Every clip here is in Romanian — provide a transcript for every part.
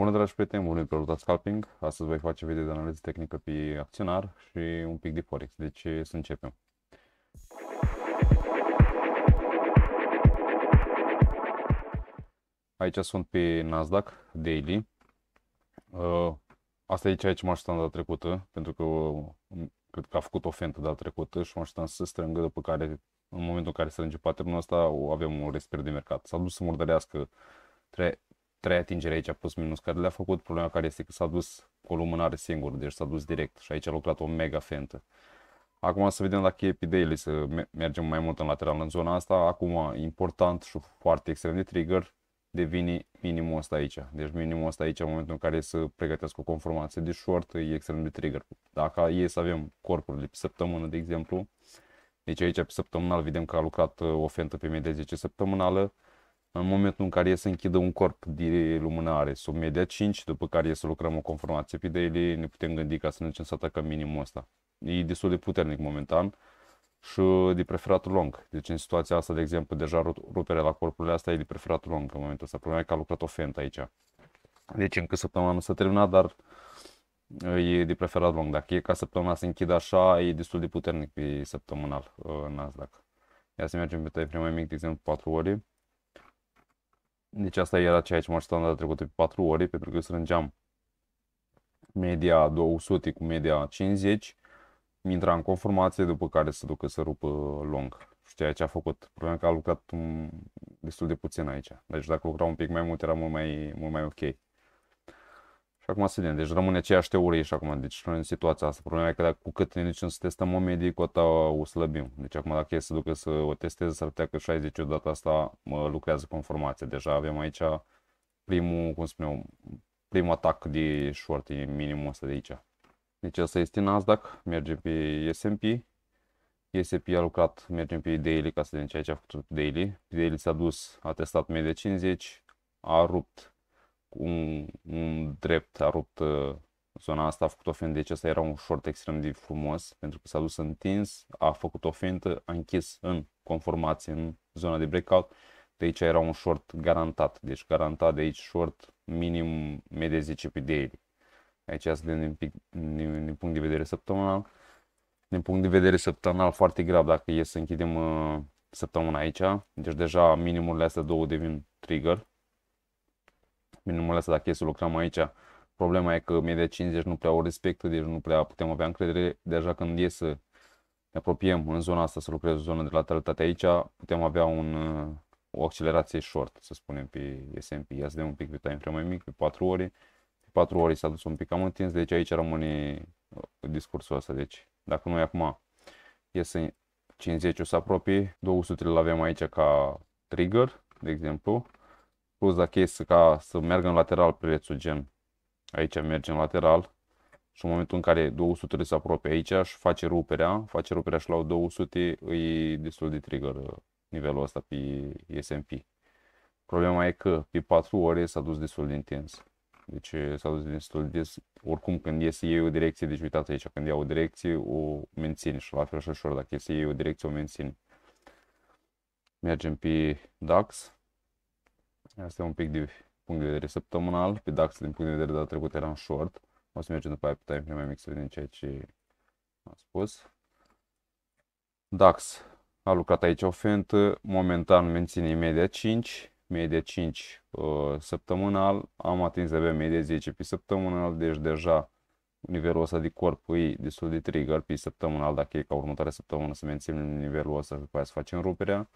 Bună dragi prieteni, bun venit pe Scalping. Astăzi voi face video de analiză tehnică pe acționar și un pic de Forex. Deci să începem. Aici sunt pe Nasdaq Daily. Uh, asta e ceea ce m-aș de trecută, pentru că um, cred că a făcut o fentă de-a trecută și m-aș să strângă, după care în momentul în care strânge patternul ăsta avem un respir de mercat. S-a dus să murdărească trei atingeri aici plus minus care le-a făcut. Problema care este că s-a dus cu o lumânare singură, deci s-a dus direct și aici a lucrat o mega fentă. Acum să vedem dacă e pe să mergem mai mult în lateral în zona asta. Acum, important și foarte extrem de trigger, devine minimul ăsta aici. Deci minimul ăsta aici, în momentul în care să pregătească o conformație de short, e extrem de trigger. Dacă e să avem corpuri de pe săptămână, de exemplu, deci aici pe săptămânal vedem că a lucrat uh, o fentă pe medie 10 săptămânală, în momentul în care e să închidă un corp de lumânare sub media 5, după care e să lucrăm o conformație pe ne putem gândi ca să ne ducem să atacăm minimul ăsta. E destul de puternic momentan și de preferat lung. Deci în situația asta, de exemplu, deja ruperea la corpurile astea e de preferat lung în momentul ăsta. Problema e că a lucrat o fentă aici. Deci încă săptămâna nu s-a terminat, dar uh, e de preferat lung. Dacă e ca săptămâna să închidă așa, e destul de puternic pe săptămânal în uh, Nasdaq. Ia să mergem pe tăi mai mic, de exemplu, 4 ore. Deci asta era ceea ce m-aș data trecută pe 4 ore, pentru că strângeam media 200 cu media 50, intra în conformație, după care se ducă să rupă long. Și ceea ce a făcut. Problema că a lucrat destul de puțin aici. Deci dacă lucra un pic mai mult, era mult mai, mult mai ok acum să vedem, deci rămâne aceeași teorie și acum, deci în situația asta, problema e că dacă, cu cât ne ducem să testăm o medie, cu atât o slăbim. Deci acum dacă e să ducă să o testeze, s-ar putea că 60 odată asta mă lucrează conformația. Deja avem aici primul, cum spuneam, primul atac de short, e minimul ăsta de aici. Deci asta este Nasdaq, merge pe S&P, S&P a lucrat, mergem pe daily ca să vedem ce aici a făcut daily. Daily s-a dus, a testat media 50, a rupt un, un drept a rupt uh, zona asta, a făcut o fintă, deci asta era un short extrem de frumos, pentru că s-a dus întins, a făcut o fintă, a închis în conformație în zona de breakout, de aici era un short garantat, deci garantat de aici short minim medie 10 pe daily. Aici asta din, din, din punct de vedere săptămânal. Din punct de vedere săptămânal foarte grav dacă e să închidem uh, săptămâna aici, deci deja minimurile astea două devin trigger Bine, mă lasă dacă e să lucrăm aici. Problema e că de 50 nu prea o respectă, deci nu prea putem avea încredere. Deja când e să ne apropiem în zona asta, să lucrez zona de lateralitate aici, putem avea un, o accelerație short, să spunem, pe S&P. Ia să un pic pe time frame mai mic, pe 4 ore. Pe 4 ore s-a dus un pic cam întins, deci aici rămâne uh, discursul ăsta. Deci, dacă noi acum iese 50 o să apropie, 200 îl avem aici ca trigger, de exemplu, plus dacă e ca să meargă în lateral prețul, gen aici merge în lateral și în momentul în care 200 se apropie aici și face ruperea, face ruperea și la 200 e destul de trigger uh, nivelul ăsta pe S&P. Problema e că pe 4 ore s-a dus destul de intens. Deci uh, s-a dus destul de Oricum când iese ei o direcție, deci uitați aici, când iau o direcție o mențin și la fel și ușor, dacă iese ei o direcție o mențin. Mergem pe DAX. Asta e un pic de punct de vedere săptămânal. Pe DAX, din punct de vedere data trecută, în short. O să mergem după aia pe time frame mai mic să vedem ceea ce am spus. DAX a lucrat aici o fentă, momentan menține media 5, media 5 uh, săptămânal, am atins avea media 10 pe săptămânal, deci deja nivelul ăsta de corp e destul de trigger pe săptămânal, dacă e ca următoarea săptămână să menținem nivelul ăsta și după aia să facem ruperea.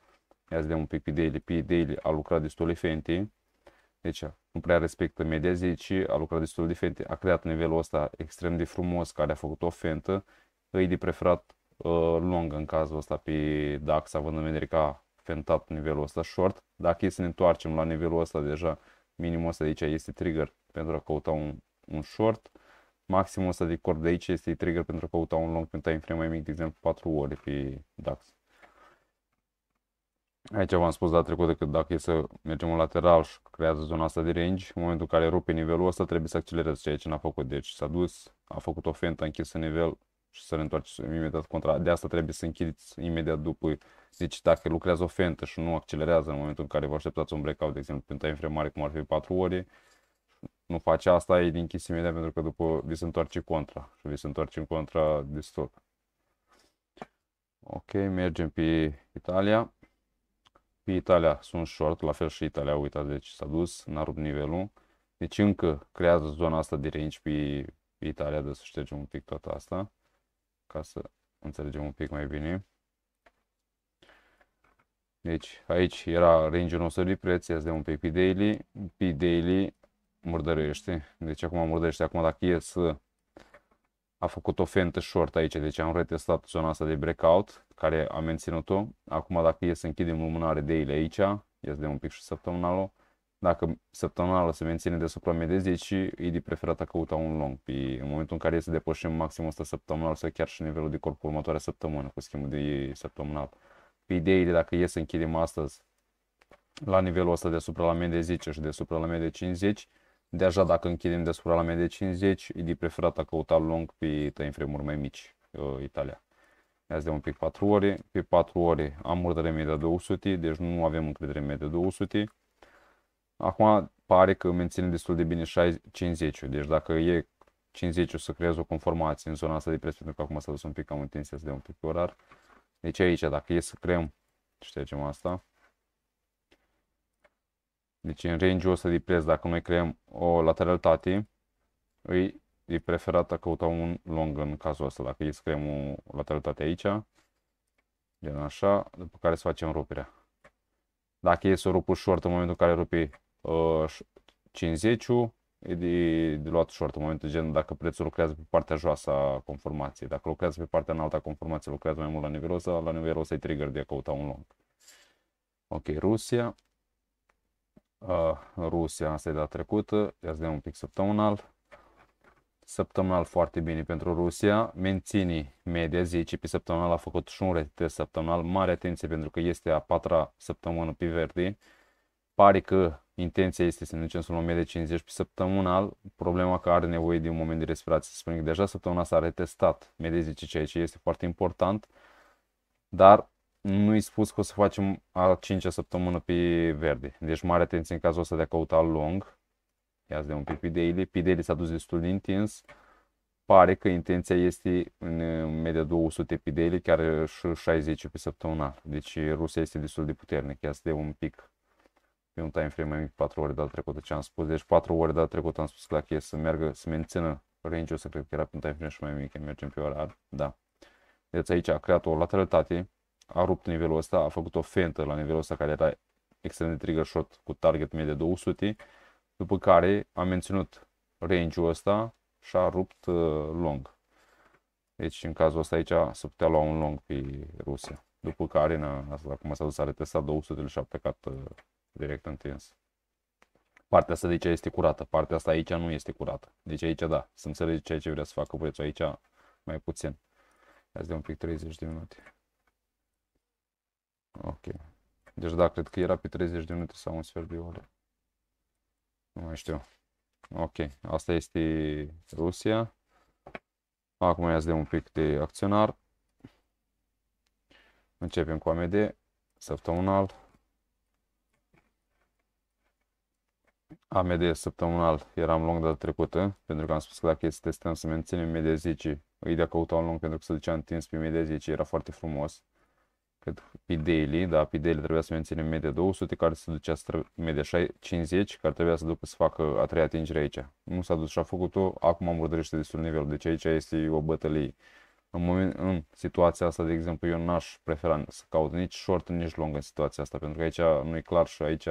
Ia să vedem un pic pe daily. Pe daily a lucrat destul de fente. Deci nu prea respectă media 10, a lucrat destul de fente, a creat nivelul ăsta extrem de frumos care a făcut o fentă. Îi de preferat uh, long în cazul ăsta pe DAX, având în vedere că a fentat nivelul ăsta short. Dacă e să ne întoarcem la nivelul ăsta deja, minimul ăsta de aici este trigger pentru a căuta un, un short. Maximul ăsta de corp de aici este trigger pentru a căuta un long pe time frame mai mic, de exemplu 4 ore pe DAX. Aici v-am spus la trecut că dacă e să mergem în lateral și creează zona asta de range, în momentul în care rupe nivelul ăsta trebuie să accelerezi ceea ce n-a făcut. Deci s-a dus, a făcut o fentă, a închis în nivel și să reîntoarce imediat contra. De asta trebuie să închideți imediat după. Deci dacă lucrează o fentă și nu accelerează în momentul în care vă așteptați un breakout, de exemplu, pe time frame mare cum ar fi 4 ore, nu face asta, e din chis imediat pentru că după vi se întoarce contra și vi se întoarce în contra destul. Ok, mergem pe Italia. Italia sunt short, la fel și Italia, uitați, deci s-a dus, n-a rupt nivelul. Deci încă creează zona asta de range pe Italia, de să ștergem un pic toată asta, ca să înțelegem un pic mai bine. Deci aici era range-ul nostru de preț, ia un pic pe daily, pe daily murdărește, deci acum murdărește, acum dacă e să a făcut o fentă short aici, deci am retestat zona asta de breakout, care a menținut-o. Acum dacă e să închidem lumânare de ele aici, ia să dăm un pic și săptămânalul, dacă săptămânalul se menține deasupra 10, e de preferat a căuta un long. Pe, în momentul în care să depășim maximul ăsta săptămânal sau chiar și nivelul de corp următoarea săptămână cu schimbul de săptămânal. Pe ideile, dacă e să închidem astăzi la nivelul ăsta deasupra la medie 10 și deasupra la medie 50, deja dacă închidem deasupra la medie 50, de preferat a căuta long pe time frame-uri mai mici, uh, Italia. Ia un pic 4 ore. Pe 4 ore am urdere media 200, deci nu avem încredere media 200. Acum pare că menține destul de bine 50, deci dacă e 50 o să creez o conformație în zona asta de preț, pentru că acum s-a dus un pic cam în să un pic pe orar. Deci aici, dacă e să creăm, ștergem asta. Deci în range-ul ăsta de preț, dacă noi creăm o lateralitate, îi e preferat a căuta un long în cazul ăsta. Dacă îi scriem o lateralitate aici, gen așa, după care să facem ruperea. Dacă e să o rup short în momentul în care rupi uh, 50 e de, de luat short în momentul gen dacă prețul lucrează pe partea joasă a conformației. Dacă lucrează pe partea înaltă a conformației, lucrează mai mult la nivelul ăsta, la nivelul ăsta e trigger de a căuta un long. Ok, Rusia. Uh, Rusia, asta e data trecută, ia să un pic săptămânal săptămânal foarte bine pentru Rusia, menține media 10 pe săptămânal a făcut și un retest săptămânal, mare atenție pentru că este a patra săptămână pe verde, pare că intenția este să ne ducem sub 1050 pe săptămânal, problema că are nevoie de un moment de respirație, să spunem că deja săptămâna s-a retestat media 10, deci ceea ce este foarte important, dar nu-i spus că o să facem a cincea săptămână pe verde. Deci mare atenție în cazul ăsta de a căuta lung, Ia să dăm un pic pe daily s-a dus destul de intens. Pare că intenția este în media 200 daily, chiar și 60 pe săptămână. Deci Rusia este destul de puternic. Ia să dăm un pic pe un time frame mai mic, 4 ore al trecută ce am spus. Deci 4 ore al trecută am spus că la să meargă, să mențină range-ul, să cred că era pe un time frame și mai mic, mergem pe orar, da. Deci aici a creat o lateralitate, a rupt nivelul ăsta, a făcut o fentă la nivelul ăsta care era extrem de trigger shot cu target media 200 după care am menținut range-ul ăsta și a rupt uh, long. Deci în cazul ăsta aici se putea lua un long pe Rusia. După care, na, asta, cum s-a dus, a retestat 200 și a plecat direct întins. Partea asta de aici este curată, partea asta aici nu este curată. Deci aici da, să înțelegi ceea ce vrea să facă prețul, aici mai puțin. Azi de un pic 30 de minute. Ok. Deci da, cred că era pe 30 de minute sau un sfert de oră. Nu mai știu. Ok, asta este Rusia. Acum ia de un pic de acționar. Începem cu AMD, săptămânal. AMD săptămânal eram long de trecută, eh? pentru că am spus că dacă este să testăm să menținem media 10, îi de căuta un pentru că se ducea întins pe media 10, era foarte frumos cât Pidelli, da, Pidelli trebuia să menținem media 200, care se ducea să media 50, care trebuia să ducă să facă a treia atingere aici. Nu s-a dus și a făcut-o, acum am urdărește destul nivelul, deci aici este o bătălie. În, moment, în situația asta, de exemplu, eu n-aș prefera să caut nici short, nici long în situația asta, pentru că aici nu e clar și aici,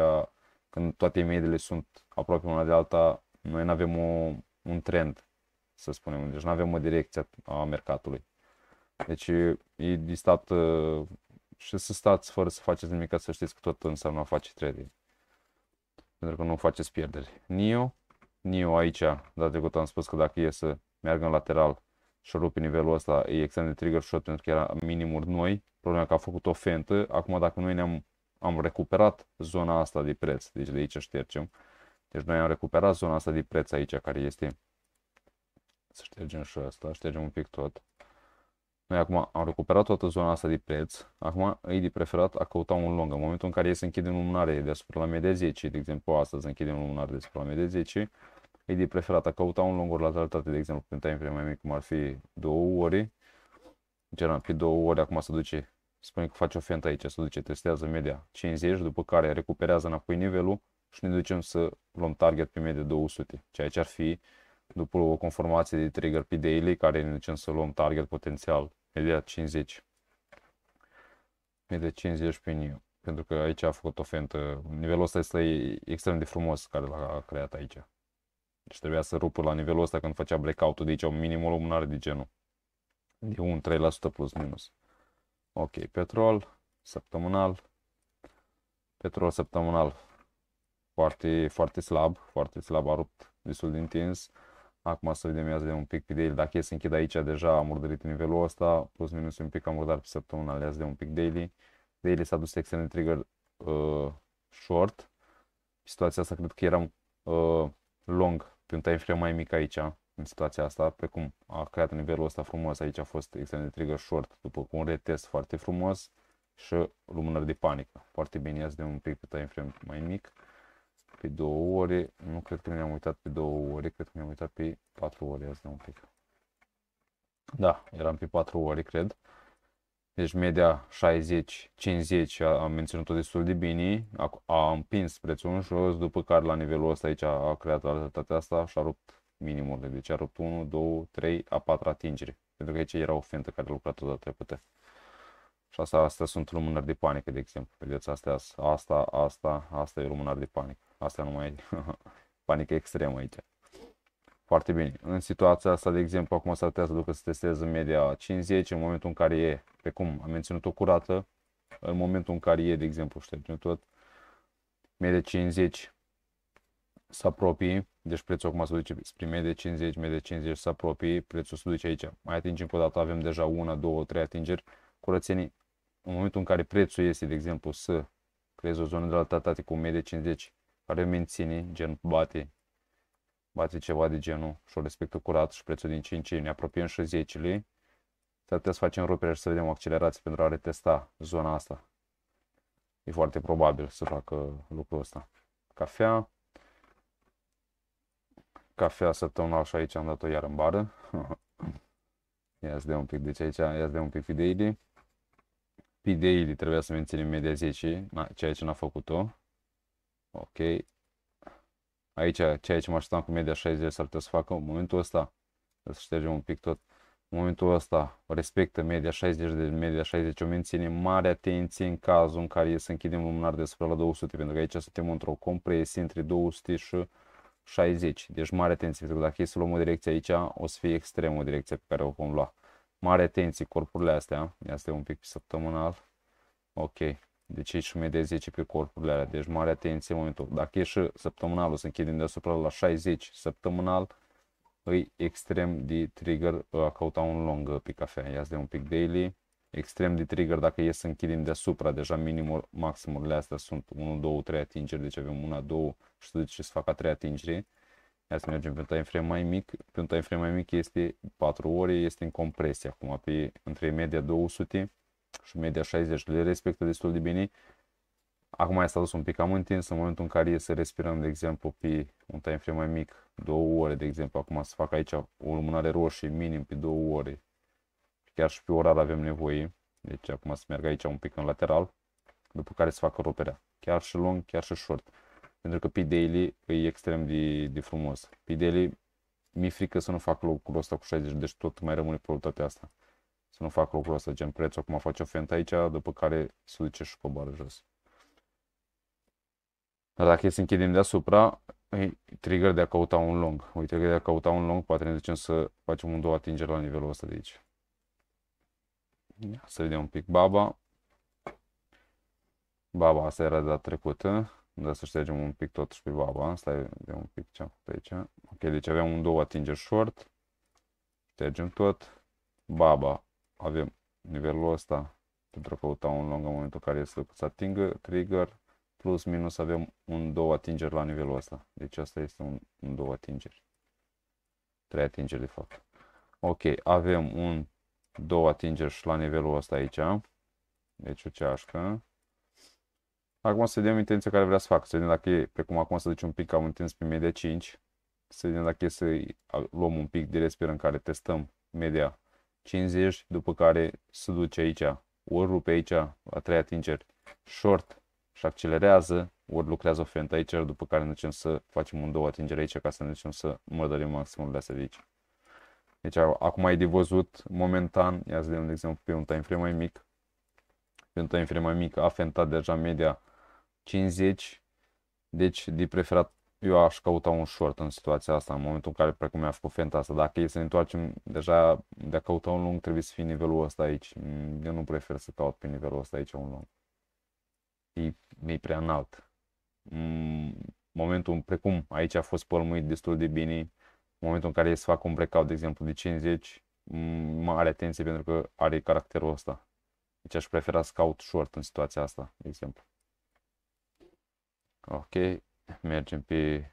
când toate mediile sunt aproape una de alta, noi nu avem o, un trend, să spunem, deci nu avem o direcție a mercatului. Deci e distat și să stați fără să faceți nimic ca să știți că tot înseamnă a face trading. Pentru că nu faceți pierderi. NIO, NIO aici, data trecută am spus că dacă e să meargă în lateral și rupe nivelul ăsta, e extrem de trigger shot pentru că era minimuri noi. Problema că a făcut o fentă. Acum dacă noi ne-am am recuperat zona asta de preț, deci de aici ștergem. Deci noi am recuperat zona asta de preț aici care este să ștergem și asta, ștergem un pic tot. Noi acum am recuperat toată zona asta de preț, acum e de preferat a căuta un lung. În momentul în care ei se închide în lumânare deasupra la media 10, de exemplu astăzi se închide în lumânare deasupra la media 10, e de preferat a căuta un lung la lateralitate, de exemplu, pe time frame mai mic, cum ar fi 2 ore. General, pe 2 ore acum se duce, spune că face o fentă aici, se duce, testează media 50, după care recuperează înapoi nivelul și ne ducem să luăm target pe media 200, ceea ce ar fi după o conformație de trigger pe daily, care ne ducem să luăm target potențial imediat 50 imediat 50 pe New. Pentru că aici a făcut o fentă. Nivelul ăsta este extrem de frumos care l-a creat aici. Deci trebuia să rupă la nivelul ăsta când făcea breakout-ul de aici, un minim o lumânare de genul. De un 3% plus minus. Ok, petrol, săptămânal. Petrol săptămânal foarte, foarte slab, foarte slab, a rupt destul de intens. Acum să vedem, ia să vedem un pic de daily. Dacă e să închid aici, deja am urdărit nivelul ăsta. Plus minus un pic am urdat pe săptămână, le de un pic daily. Daily s-a dus de trigger uh, short. Situația asta cred că eram uh, long pe un time frame mai mic aici, în situația asta, precum a creat nivelul ăsta frumos, aici a fost de trigger short, după un retest foarte frumos și lumânări de panică. Foarte bine, ia de un pic pe time frame mai mic pe două ore, nu cred că ne-am uitat pe două ore, cred că ne-am uitat pe patru ore, asta un pic. Da, eram pe patru ore, cred. Deci media 60-50 am menținut-o destul de bine, a, a împins prețul în jos, după care la nivelul ăsta aici a a creat alertatea asta și a rupt minimul. Deci a rupt 1, 2, 3, a 4 atingere. Pentru că aici era o fentă care lucra toată trecută. Și asta, astea sunt lumânări de panică, de exemplu. Vedeți, astea, asta, asta, asta e lumânări de panică. Asta nu mai e panică extremă aici. Foarte bine. În situația asta, de exemplu, acum s-ar putea să ducă să testez în media 50, în momentul în care e, pe cum am menținut-o curată, în momentul în care e, de exemplu, ștergem tot, media 50 se apropie, deci prețul acum se duce spre media 50, media 50 se apropie, prețul se duce aici. Mai atingem o dată, avem deja una, două, trei atingeri, curățenii. În momentul în care prețul este, de exemplu, să creezi o zonă de lateralitate cu media 50, care menține, gen bate, bate ceva de genul și o respectă curat și prețul din 5 ne apropiem și 10 lei, s să facem rupere și să vedem accelerații pentru a retesta zona asta. E foarte probabil să facă lucrul ăsta. Cafea. Cafea săptămânal și aici am dat-o iar în bară. Ia să un pic, deci aici ia să dea un pic pe daily trebuia să menținem media 10, ceea ce n-a făcut-o. Ok. Aici, ceea ce mă așteptam cu media 60 ar trebui să facă în momentul ăsta, să ștergem un pic tot, în momentul ăsta respectă media 60 de media 60, o menține mare atenție în cazul în care să închidem lumânar de supra la 200, pentru că aici suntem într-o compresie între 200 și 60. Deci mare atenție, pentru că dacă e să luăm o direcție aici, o să fie extrem o direcție pe care o vom lua. Mare atenție, corpurile astea, asta e un pic pe săptămânal. Ok, deci aici sume de 10 pe corpurile alea. Deci mare atenție în momentul. Dacă ești săptămânal, o să închidem deasupra la 60 săptămânal, îi extrem de trigger a căuta un long pe cafea. Ia de un pic daily. Extrem de trigger dacă e să închidem deasupra, deja minimul, maximurile astea sunt 1, 2, 3 atingeri, deci avem 1, 2 și să ce să facă 3 atingeri. Ia să mergem pe un time frame mai mic. Pe un time frame mai mic este 4 ore, este în compresie acum, pe între media 200 și media 60 le respectă destul de bine. Acum este adus un pic am întins în momentul în care e să respirăm, de exemplu, pe un time frame mai mic, două ore, de exemplu, acum să fac aici o lumânare roșie minim pe două ore, chiar și pe orar avem nevoie, deci acum să merg aici un pic în lateral, după care să facă roperea, chiar și lung, chiar și short, pentru că pe daily e extrem de, de frumos, pe daily mi-e frică să nu fac lucrul ăsta cu 60, deci tot mai rămâne pe asta să nu facă lucrul ăsta, gen cum a face o fentă aici, după care se duce și coboară jos. Dar dacă e să închidem deasupra, e trigger de a căuta un lung. Uite, trigger de a căuta un lung, poate ne ducem să facem un două atingeri la nivelul ăsta de aici. Ia să vedem un pic baba. Baba asta era de la trecută. Da, să ștergem un pic și pe baba. Stai de un pic ce am făcut aici. Ok, deci avem un două atingeri short. Ștergem tot. Baba avem nivelul ăsta pentru a căuta un lung în momentul în care este să atingă trigger, plus minus avem un două atingeri la nivelul ăsta. Deci asta este un, un două atingeri. Trei atingeri de fapt. Ok, avem un două atingeri și la nivelul ăsta aici. Deci o ceașcă. Acum să vedem intenția care vrea să fac. Să vedem dacă e, precum acum să duci un pic, am întins pe media 5. Să vedem dacă e să luăm un pic de respir în care testăm media 50, după care se duce aici, ori rupe aici a treia atingeri, short și accelerează, ori lucrează o fentă aici, după care începem să facem un două atingeri aici ca să ne ducem să maximul de astea de aici. Deci acum ai de văzut momentan, ia să vedem de exemplu pe un time frame mai mic, pe un time frame mai mic a fentat deja media 50, deci de preferat eu aș căuta un short în situația asta, în momentul în care, precum mi-a făcut fenta asta, dacă e să ne întoarcem, deja de a căuta un lung trebuie să fie nivelul ăsta aici. Eu nu prefer să caut pe nivelul ăsta aici un lung. E, e prea înalt. Mm, momentul, precum aici a fost pălmuit destul de bine, momentul în care e să fac un breakout, de exemplu, de 50, mare mm, atenție pentru că are caracterul ăsta. Deci aș prefera să caut short în situația asta, de exemplu. Ok, mergem pe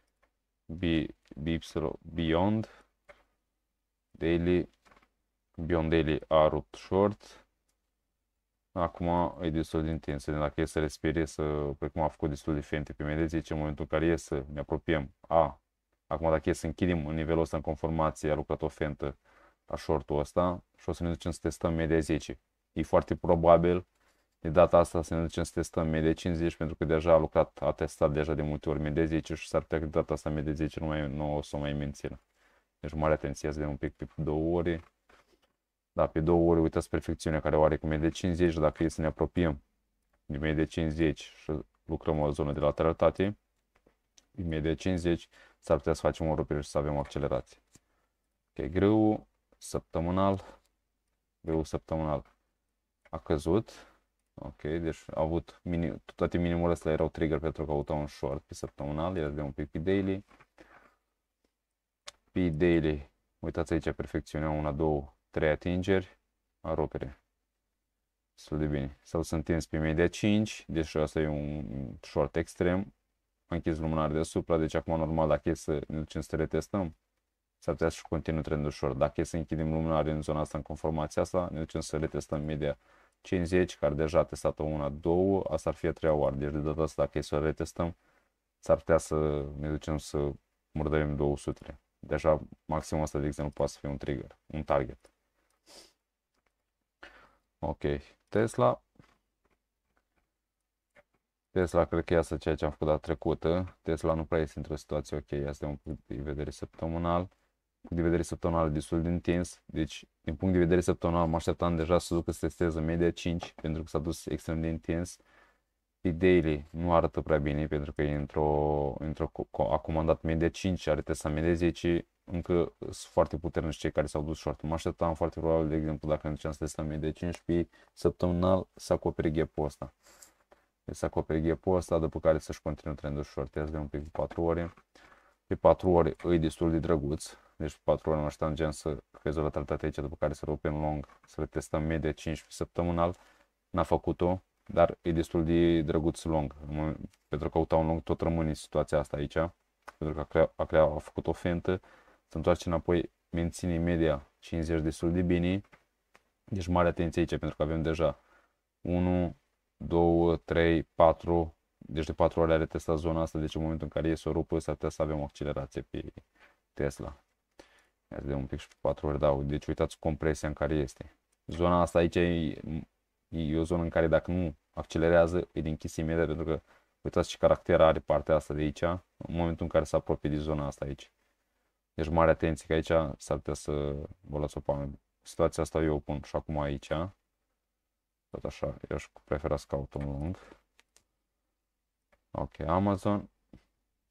B, B, Beyond, Daily, Beyond Daily a rupt short. Acum e destul de intensă, dacă e să respire, să, precum a făcut destul de fente pe medie, zice în momentul în care e să ne apropiem A. Acum dacă e să închidem în nivelul ăsta în conformație, a lucrat o fentă a shortul ăsta și o să ne ducem să testăm media 10. E foarte probabil de data asta să ne ducem să testăm MD50 pentru că deja a lucrat, a testat deja de multe ori MD10 și s-ar putea că de data asta MD10 nu, mai, nu o să o mai mențină. Deci mare atenție să vedem un pic pe două ore. Da, pe două ore uitați perfecțiunea care o are cu MD50, dacă e să ne apropiem de MD50 și lucrăm o zonă de lateralitate, MD50 s-ar putea să facem o rupere și să avem accelerație. Ok, greu săptămânal, greu săptămânal a căzut, Ok, deci a avut mini, toate minimurile astea erau trigger pentru că căuta un short pe săptămânal, iar de un pic pe daily. Pe daily, uitați aici, perfecționa una, două, trei atingeri, rupere. Destul de bine. Sau sunt întins pe media 5, deci asta e un short extrem. Am închis lumânarea deasupra, deci acum normal dacă e să ne ducem să retestăm, s-ar putea să continuu trendul short. Dacă e să închidem lumânarea în zona asta, în conformația asta, ne ducem să retestăm media 50, care deja a testat-o una, două, asta ar fi a treia oară. Deci de data asta, dacă e să o retestăm, s-ar putea să ne ducem să murdărim 200. Deja maximul asta, de exemplu, poate să fie un trigger, un target. Ok, Tesla. Tesla cred că iasă ceea ce am făcut la trecută. Tesla nu prea este într-o situație ok, asta e un punct de vedere săptămânal punct de vedere săptămânal destul de intens, deci din punct de vedere săptămânal mă așteptam deja să duc să în media 5 pentru că s-a dus extrem de intens. Pe daily nu arată prea bine pentru că e într-o, într a comandat media 5, are testa media 10, încă sunt foarte puternici cei care s-au dus short. Mă așteptam foarte probabil, de exemplu, dacă nu să testa media 15, săptămânal să acopere gap-ul ăsta. Deci să acopere gap-ul ăsta, după care să-și continue trendul short, un pic de 4 ore. Pe 4 ore e destul de drăguț, deci 4 ore mă în gen să crez o lateralitate aici, după care să rupem long, să le testăm medie 15 săptămânal. N-a făcut-o, dar e destul de drăguț long, Pentru că căuta un long tot rămâne situația asta aici, pentru că a, crea, a, crea, a făcut o fentă, se întoarce înapoi, menține media 50 destul de bine. Deci mare atenție aici, pentru că avem deja 1, 2, 3, 4, deci de 4 ore are testat zona asta, deci în momentul în care iese o rupă, s-ar putea să avem o accelerație pe Tesla. Ia de un pic și 4 ori dau. Deci uitați compresia în care este. Zona asta aici e, e o zonă în care dacă nu accelerează, e din închis imediat pentru că uitați ce caracter are partea asta de aici în momentul în care se apropie de zona asta aici. Deci mare atenție că aici s-ar putea să vă lăsați o palmă. Situația asta eu o pun și acum aici. Tot așa, eu aș prefera să caut un lung. Ok, Amazon.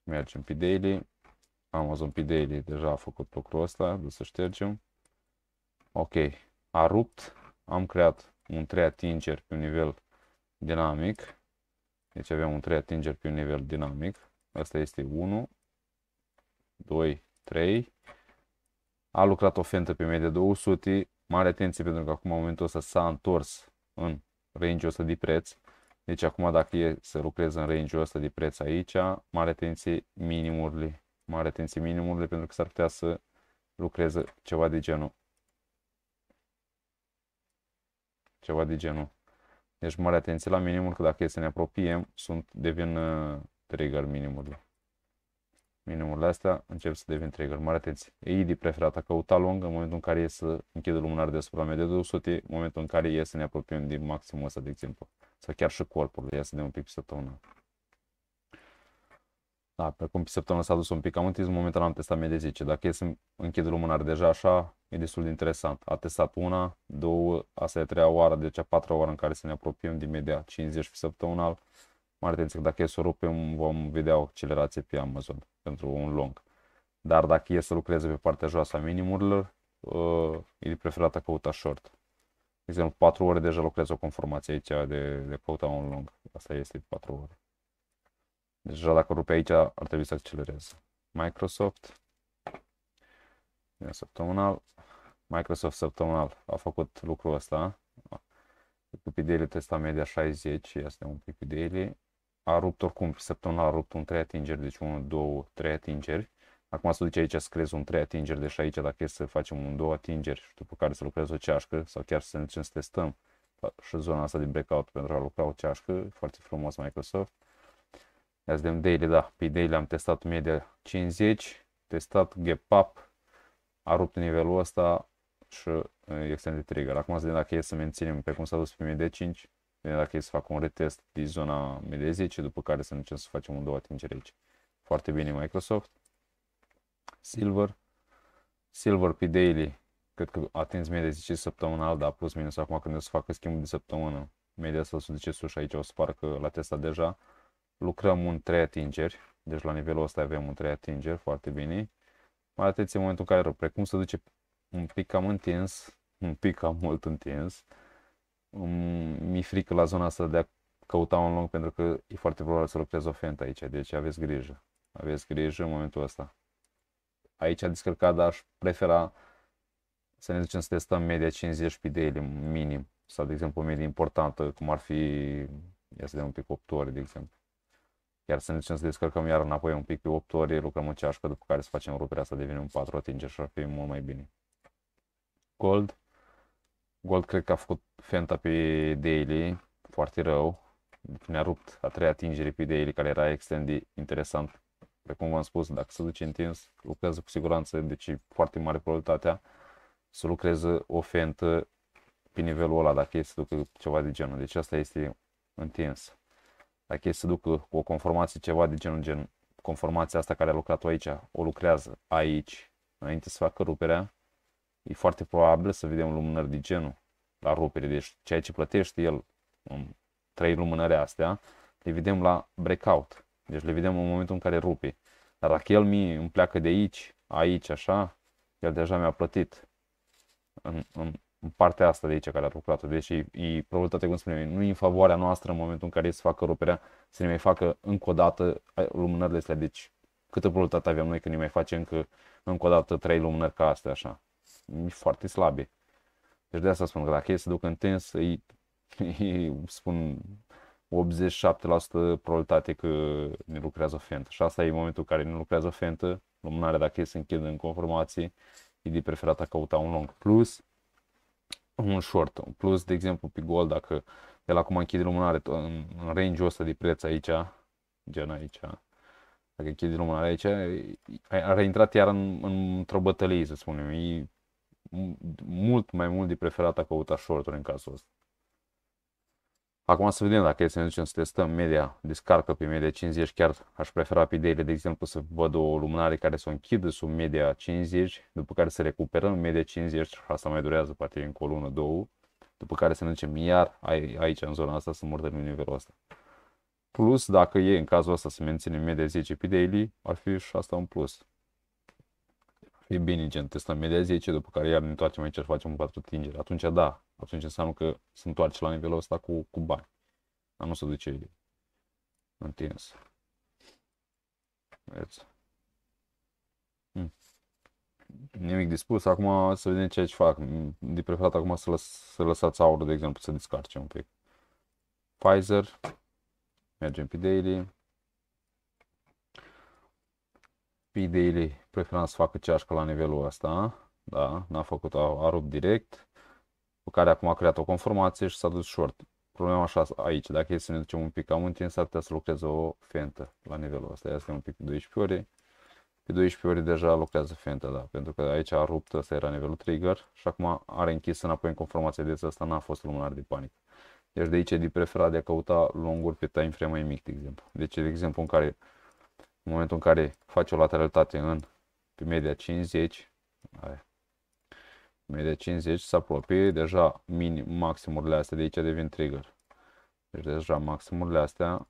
Mergem pe daily. Amazon P deja a făcut lucrul ăsta, să ștergem. Ok, a rupt, am creat un 3 atingeri pe un nivel dinamic. Deci avem un 3 atingeri pe un nivel dinamic. Asta este 1, 2, 3. A lucrat o fentă pe media 200. Mare atenție pentru că acum în momentul ăsta s-a întors în range-ul ăsta de preț. Deci acum dacă e să lucrez în range-ul ăsta de preț aici, mare atenție minimurile mare atenție minumurile pentru că s-ar putea să lucreze ceva de genul. Ceva de genul. Deci mare atenție la minimul, că dacă e să ne apropiem, sunt, devin uh, trigger minimurile. Minimul astea încep să devin trigger. Mare atenție. ID preferat a căuta lungă în momentul în care e să închidă lumânarea deasupra mea de 200, în momentul în care e să ne apropiem din maximul ăsta, de exemplu. Sau chiar și corpul, ia să dăm un pic pe săptămână. Da, pe cum săptămâna s-a dus un pic în momentul am testat mie de 10. Dacă e să închid lumânar deja așa, e destul de interesant. A testat una, două, asta e a treia oară, deci a patra oară în care să ne apropiem din media 50 pe săptămânal. Mare atenție că dacă e să o rupem, vom vedea o accelerație pe Amazon pentru un long. Dar dacă e să lucreze pe partea joasă a minimurilor, uh, e preferat a căuta short. De exemplu, 4 ore deja lucrez o conformație aici de, de căuta un long. Asta este 4 ore. Deci deja dacă rupe aici ar trebui să accelerez. Microsoft. Săptămânal. Microsoft săptămânal a făcut lucrul ăsta. Cu daily testa media 60, este un pic daily. A rupt oricum, săptămânal a rupt un 3 atingeri, deci 1, 2, 3 atingeri. Acum să duce aici să crezi un 3 atingeri, deci aici dacă e să facem un 2 atingeri și după care să lucrezi o ceașcă sau chiar să ne ducem să testăm da, și zona asta de breakout pentru a lucra o ceașcă, foarte frumos Microsoft Ia daily, da. Pe daily am testat media 50, testat gap up, a rupt nivelul ăsta și uh, extrem de trigger. Acum să vedem dacă e să menținem pe cum s-a dus pe media 5 vedem dacă e să fac un retest din zona media 10 după care să începem să facem un două atingere aici. Foarte bine Microsoft. Silver. Silver pe daily, cred că a atins media 10 săptămânal, dar plus minus acum când o să facă schimbul de săptămână, media asta o să duce sus aici o să parcă la testa deja lucrăm un trei atingeri, deci la nivelul ăsta avem un trei atingeri, foarte bine. Mai atenție în momentul în care rău, precum se duce un pic cam întins, un pic cam mult întins, mi-e frică la zona asta de a căuta un lung pentru că e foarte probabil să lucrez o fentă aici, deci aveți grijă. Aveți grijă în momentul ăsta. Aici a descărcat, dar aș prefera să ne zicem să testăm media 50 pe daily minim sau de exemplu o medie importantă, cum ar fi, ia să dăm un pic 8 ore de exemplu. Iar să ne ducem să descărcăm iar înapoi un pic pe 8 ori, lucrăm în ceașcă, după care să facem ruperea să devenim 4 atingeri și ar fi mult mai bine. Gold. Gold cred că a făcut fenta pe daily, foarte rău. Ne-a rupt a treia atingere pe daily, care era extrem de interesant. Pe cum v-am spus, dacă se duce întins, lucrează cu siguranță, deci e foarte mare probabilitatea să lucreze o fentă pe nivelul ăla, dacă este ducă ceva de genul. Deci asta este întins. Dacă e să duc cu o conformație ceva de genul gen conformația asta care a lucrat aici, o lucrează aici, înainte să facă ruperea, e foarte probabil să vedem lumânări de genul la rupere. Deci ceea ce plătește el în trei lumânări astea, le vedem la breakout. Deci le vedem în momentul în care rupe. Dar dacă el mi îmi pleacă de aici, aici, așa, el deja mi-a plătit în, în, partea asta de aici care a lucrat, o Deci e, e probabilitatea, cum spunem, nu e în favoarea noastră în momentul în care ei să facă ruperea, să ne mai facă încă o dată lumânările astea. Deci câtă probabilitate avem noi când ne mai facem încă, încă o dată trei lumânări ca astea așa. E foarte slabe. Deci de asta spun că dacă ei se duc întins, îi, îi spun 87% probabilitate că ne lucrează o fentă. Și asta e momentul în care ne lucrează o fentă, lumânarea dacă ei se închid în conformație, e de preferat a căuta un long. Plus, un short. Plus, de exemplu, pe gol, dacă el acum închide lumânare în range-ul ăsta de preț aici, gen aici, dacă închide lumânare aici, a reintrat iar în, într-o bătălie, să spunem. E mult mai mult de preferat a căuta short în cazul ăsta. Acum să vedem dacă e să ne ducem să testăm media descarcă pe media 50, chiar aș prefera pe ideile, de exemplu, să văd o lumânare care să o închidă sub media 50, după care să recuperăm media 50, asta mai durează poate în o lună, două, după care să ne ducem iar aici, în zona asta, să murdărim nivelul ăsta. Plus, dacă e în cazul ăsta să menținem media 10 pe daily, ar fi și asta un plus. E bine, gen, testăm media 10, după care iar ne întoarcem aici și facem 4 tingeri. Atunci, da, atunci înseamnă că se întoarce la nivelul ăsta cu, cu bani. Dar nu se duce întins. Vedeți? Hmm. Nimic dispus. Acum să vedem ceea ce fac. De preferat acum să, lăs, să lăsați aurul, de exemplu, să descarce un pic. Pfizer. Mergem pe daily. Pe daily preferam să facă ceașcă la nivelul ăsta. Da, n-a făcut, a, a rupt direct pe care acum a creat o conformație și s-a dus short. Problema așa aici, dacă e să ne ducem un pic cam întins, ar putea să lucreze o fentă la nivelul ăsta. Asta e un pic pe 12 ore. Pe 12 ore deja lucrează fentă, da, pentru că aici a rupt, ăsta era nivelul trigger și acum are închis înapoi în conformație, deci asta n-a fost lumânare de panică. Deci de aici e de preferat de a căuta longuri pe time frame mai mic, de exemplu. Deci, de exemplu, în care în momentul în care faci o lateralitate în pe media 50, aia, de 50 se apropie, deja minim, maximul astea de aici devin trigger. Deci deja maximurile astea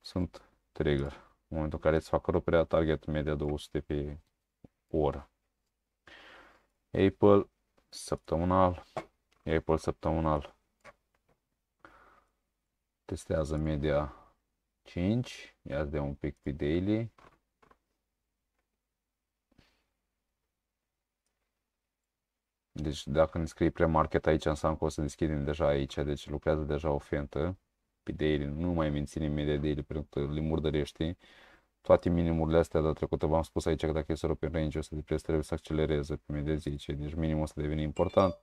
sunt trigger. În momentul în care îți fac ruperea, target media 200 pe oră. Apple săptămânal. Apple săptămânal. Testează media 5. Ia de un pic pe daily. Deci dacă îmi scrii pre-market aici, înseamnă că o să deschidem deja aici, deci lucrează deja o fentă pe daily, nu mai menține imediat daily pentru că le murdărește. Toate minimurile astea de trecută v-am spus aici că dacă e să în range o să de trebuie să accelereze pe media 10, deci minimul ăsta devine important.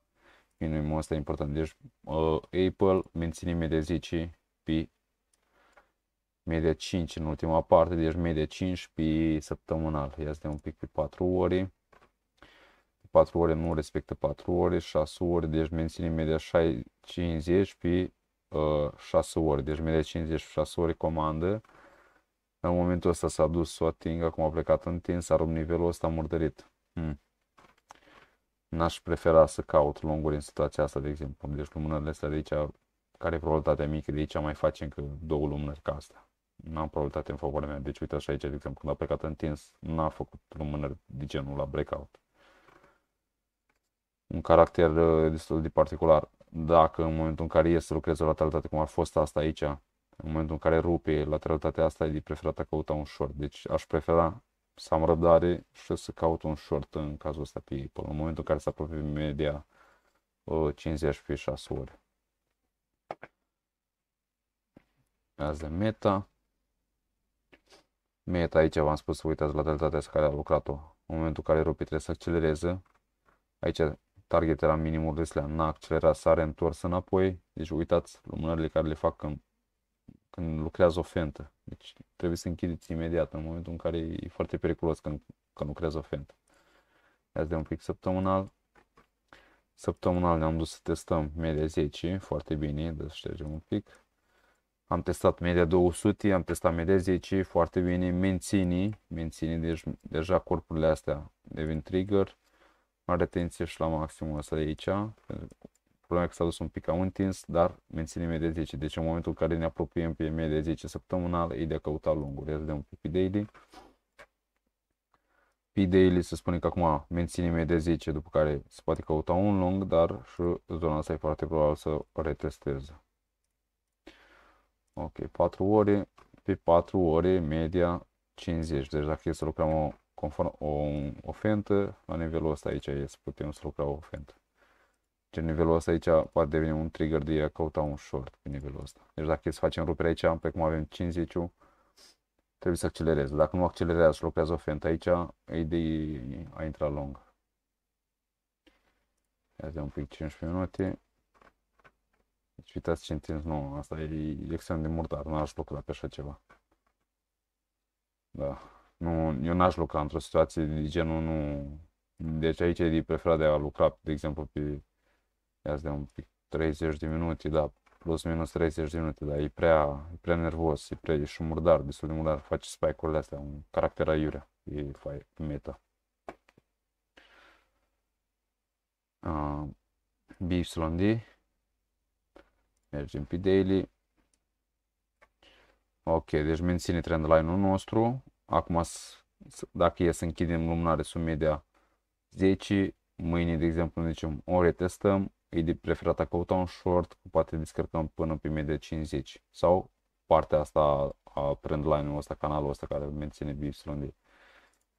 Minimul ăsta e important. Deci uh, Apple menține media 10 pe media 5 în ultima parte, deci media 5 pe săptămânal. Ia un pic pe 4 ore. 4 ore nu respectă 4 ore, 6 ore, deci menține media 50 pe uh, 6 ore. Deci media 50 pe 6 ore comandă. În momentul ăsta s-a dus să o atingă, acum a plecat întins, a rupt nivelul ăsta, a murdărit. Hmm. N-aș prefera să caut longuri în situația asta, de exemplu. Deci lumânările astea de aici, care e probabilitatea mică de aici, mai facem încă două lumânări ca asta. N-am probabilitate în favoarea mea. Deci uite așa aici, de exemplu, când a plecat întins, n-a făcut lumânări de genul la breakout un caracter uh, destul de particular. Dacă în momentul în care ies să lucrezi o lateralitate, cum ar fost asta aici, în momentul în care rupe lateralitatea asta, e de preferat a căuta un short. Deci aș prefera să am răbdare și să caut un short în cazul ăsta pe Apple, în momentul în care se apropie media 50 uh, pe 6 ore. Azi de meta. Meta aici v-am spus să uitați lateralitatea care a lucrat-o. În momentul în care rupe trebuie să accelereze. Aici target era minimul restlea, n-a accelerat, s-a reîntors înapoi. Deci uitați lumânările care le fac când, când lucrează o fentă. Deci trebuie să închideți imediat în momentul în care e foarte periculos când, când lucrează o fentă. Azi de un pic săptămânal. Săptămânal ne-am dus să testăm media 10, foarte bine, deci ștergem un pic. Am testat media 200, am testat media 10, foarte bine, menținii, menținii, deci deja corpurile astea devin trigger retenție și la maximum ăsta de aici. Problema că s-a dus un pic, am întins, dar menținem media 10. Deci în momentul în care ne apropiem pe media 10 săptămânal, e de a căuta lungul. Ia să vedem pe daily. Pe daily să spunem că acum menținem media 10, după care se poate căuta un lung, dar și zona asta e foarte probabil să retesteze. Ok, 4 ore, pe 4 ore media 50. Deci dacă e să lucrăm o conform o ofentă, la nivelul ăsta aici e să putem să lucra o ofentă. Deci nivelul ăsta aici poate deveni un trigger de a căuta un short pe nivelul ăsta. Deci dacă e să facem rupere aici, pe cum avem 50 trebuie să accelerez. Dacă nu accelerează și lucrează ofentă aici, e de a intra long. Iată un pic 15 minute. Deci uitați ce întins, nu, asta e extrem de murdar, n-aș lucra pe așa ceva. Da. Nu, eu n-aș lucra într-o situație de genul, nu... Deci aici e de preferat de a lucra, de exemplu, pe... Ia de un pic, 30 de minute, da, plus minus 30 de minute, dar e prea, e prea nervos, e prea e și murdar, destul de murdar, face spike-urile astea, un caracter aiurea, e fai, meta. Uh, BYD, mergem pe daily, ok, deci menține trend line-ul nostru, acum dacă e să închidem de sub media 10, mâine, de exemplu, ne zicem, o retestăm, e de preferat a căuta un short, poate descărcăm până pe media 50 sau partea asta a trendline-ul ăsta, canalul ăsta care menține BYD.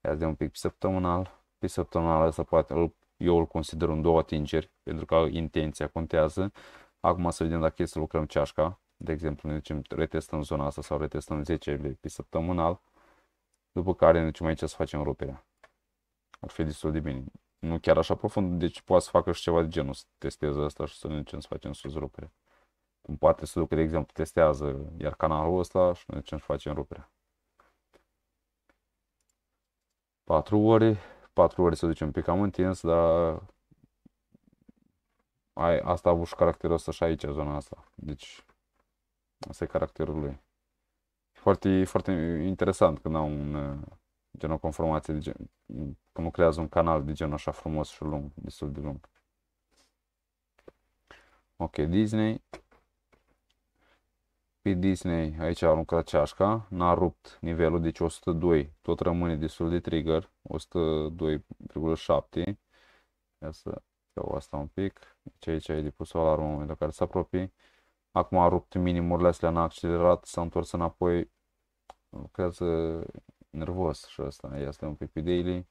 Ia de un pic pe săptămânal, pe săptămânal ăsta poate îl, eu îl consider un două atingeri, pentru că intenția contează. Acum să vedem dacă e să lucrăm ceașca, de exemplu, ne zicem retestăm zona asta sau retestăm 10 pe săptămânal, după care ne mai aici să facem ruperea. Ar fi destul de bine. Nu chiar așa profund, deci poate să facă și ceva de genul, să testeze asta și să ne ducem să facem sus ruperea. Cum poate să ducă, de exemplu, testează iar canalul ăsta și ne ducem să facem ruperea. 4 ore, 4 ore să ducem pe cam întins, dar ai, asta a avut și caracterul ăsta și aici, zona asta. Deci, asta e caracterul lui foarte, foarte interesant când au un uh, gen o conformație de gen, când creează un canal de genul așa frumos și lung, destul de lung. Ok, Disney. Pe Disney aici a aruncat ceașca, n-a rupt nivelul, deci 102, tot rămâne destul de trigger, 102,7. Ia să iau asta un pic, deci aici ai depus alarmă în momentul în care se apropie. Acum a rupt minimurile astea, n-a accelerat, s-a întors înapoi, lucrează nervos și asta. Ia stăm pe pe daily.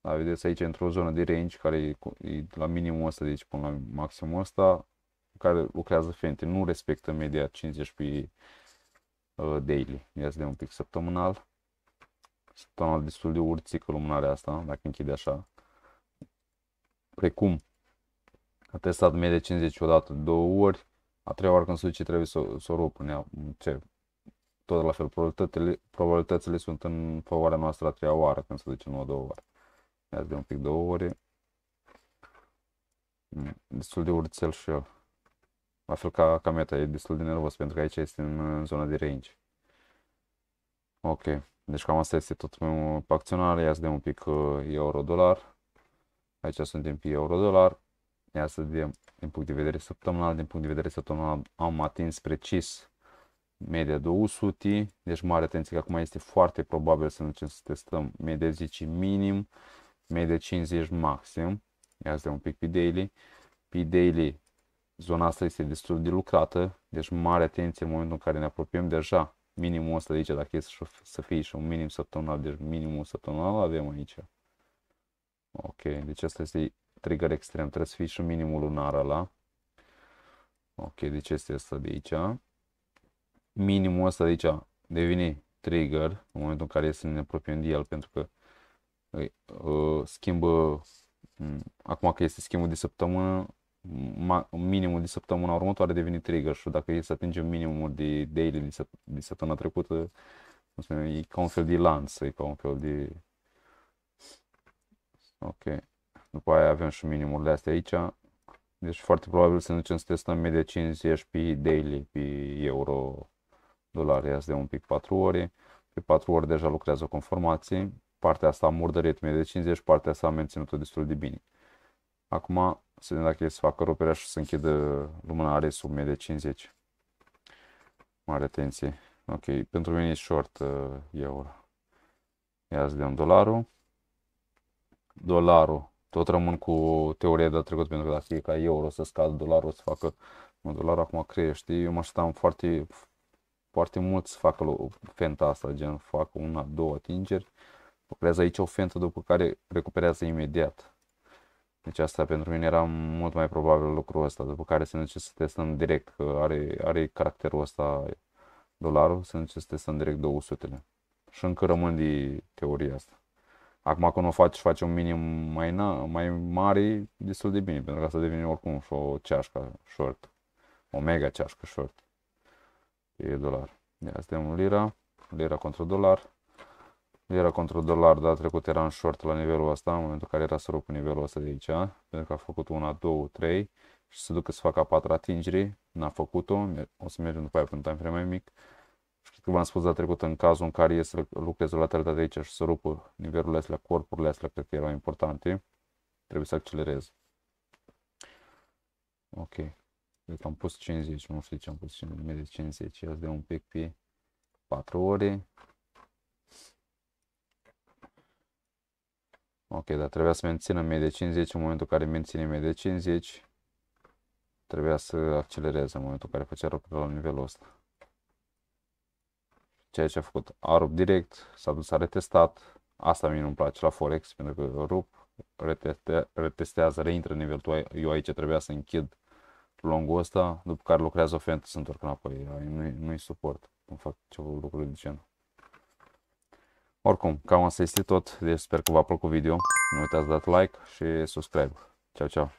Da, vedeți aici într-o zonă de range care e, e la minimul ăsta, deci până la maximul ăsta, care lucrează fente. Nu respectă media 50 pe uh, daily. Ia să un pic săptămânal. Săptămânal destul de urțică lumânarea asta, dacă închide așa. Precum a testat media 50 odată, două ori, a treia oară când se duce trebuie să, să o ne ce, tot la fel, probabilitățile, probabilitățile sunt în favoarea noastră a treia oară, când să zicem nu două doua oară. Ia de un pic două ore. Mm, destul de urțel și el. La fel ca, ca meta, e destul de nervos, pentru că aici este în zona de range. Ok, deci cam asta este tot meu pe acționare. Ia să dăm un pic uh, euro-dolar. Aici suntem pe euro-dolar. Ia să vedem din punct de vedere săptămânal. Din punct de vedere săptămânal am atins precis media 200, deci mare atenție că acum este foarte probabil să începem să testăm media 10 minim, media 50 maxim. Ia să un pic pe daily. Pe daily zona asta este destul de lucrată, deci mare atenție în momentul în care ne apropiem deja minimul ăsta de aici, dacă este să fie și un minim săptămânal, deci minimul săptămânal avem aici. Ok, deci asta este trigger extrem, trebuie să fie și minimul lunar ăla. Ok, deci este asta de aici minimul ăsta de aici devine trigger în momentul în care să ne apropiem de el pentru că uh, schimbă acum că este schimbul de săptămână minimul de săptămâna următoare devine trigger și dacă e să atingem minimul de daily de, de săptămâna trecută, cum spune, e ca un fel de lanț, e ca un fel de... Ok. După aia avem și minimurile astea aici. Deci foarte probabil să ne ducem să testăm media 50 pe daily, pe euro dolari, azi de un pic 4 ore, pe 4 ori deja lucrează o conformație, partea asta a murdărit mi de 50, partea asta a menținut-o destul de bine. Acum să vedem dacă e să facă roperea și să închidă lumânare sub mie de 50. Mare atenție. Ok, pentru mine e short uh, euro. Ia să dăm dolarul. Dolarul. Tot rămân cu teoria de a trecut, pentru că dacă e ca euro să scadă dolarul, să facă un dolar acum crește. Eu mă așteptam foarte foarte mulți fac o fenta asta, gen fac una, două atingeri, lucrează aici o fentă după care recuperează imediat. Deci asta pentru mine era mult mai probabil lucrul ăsta, după care se duce să testăm direct, că are, are caracterul ăsta dolarul, se duce să testăm direct 200-le. Și încă rămân de teoria asta. Acum când o faci și faci un minim mai, na, mai mare, destul de bine, pentru că asta devine oricum și o ceașcă short, o mega ceașcă short e dolar. Ia, suntem în lira, lira contra dolar. Lira contra dolar, dar trecut era în short la nivelul ăsta, în momentul în care era să rupă nivelul ăsta de aici, pentru că a făcut una, două, trei și se ducă să facă a patra atingere, n-a făcut-o, o să mergem după aia pe un time frame mai mic. Și cred că v-am spus la trecut, în cazul în care ies să lucrez de aici și să rupă nivelul astea, corpurile astea, cred că erau importante, trebuie să accelerez. Ok. Cred că am pus 50, nu știu ce am pus de 50. Ia de un pic pe 4 ore. Ok, dar trebuia să mențină mie de 50 în momentul în care menține mie de 50 trebuia să accelereze în momentul în care făcea răpire la nivelul ăsta. Ceea ce a făcut, a rupt direct, s-a dus, a retestat, asta mie nu-mi place la Forex, pentru că rup, reteste, retestează, reintră în nivelul, eu aici trebuia să închid lungul ăsta, după care lucrează o fentă, se întorc înapoi. Nu-i, nu-i suport Cum fac ceva lucruri de genul. Oricum, cam asta este tot, deci sper că v-a plăcut video. Nu uitați să dați like și subscribe. Ceau, ceau!